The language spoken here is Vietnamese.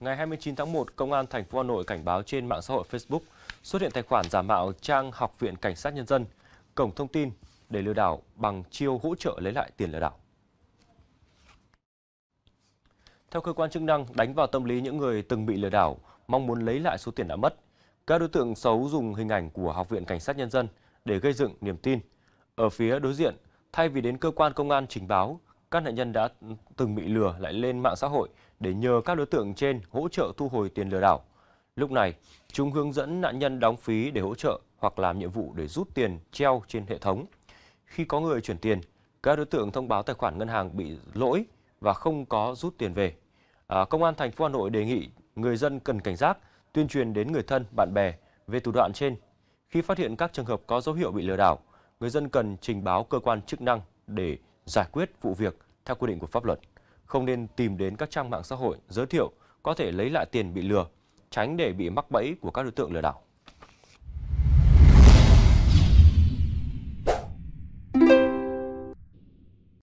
Ngày 29 tháng 1, Công an thành phố Hà Nội cảnh báo trên mạng xã hội Facebook xuất hiện tài khoản giả mạo trang Học viện Cảnh sát Nhân dân, cổng thông tin để lừa đảo bằng chiêu hỗ trợ lấy lại tiền lừa đảo. Theo cơ quan chức năng, đánh vào tâm lý những người từng bị lừa đảo, mong muốn lấy lại số tiền đã mất. Các đối tượng xấu dùng hình ảnh của Học viện Cảnh sát Nhân dân để gây dựng niềm tin. Ở phía đối diện, thay vì đến cơ quan công an trình báo, các nạn nhân đã từng bị lừa lại lên mạng xã hội để nhờ các đối tượng trên hỗ trợ thu hồi tiền lừa đảo. Lúc này, chúng hướng dẫn nạn nhân đóng phí để hỗ trợ hoặc làm nhiệm vụ để rút tiền treo trên hệ thống. Khi có người chuyển tiền, các đối tượng thông báo tài khoản ngân hàng bị lỗi và không có rút tiền về. À, Công an thành phố Hà Nội đề nghị người dân cần cảnh giác, tuyên truyền đến người thân, bạn bè về thủ đoạn trên. Khi phát hiện các trường hợp có dấu hiệu bị lừa đảo, người dân cần trình báo cơ quan chức năng để giải quyết vụ việc theo quy định của pháp luật. Không nên tìm đến các trang mạng xã hội giới thiệu có thể lấy lại tiền bị lừa, tránh để bị mắc bẫy của các đối tượng lừa đảo.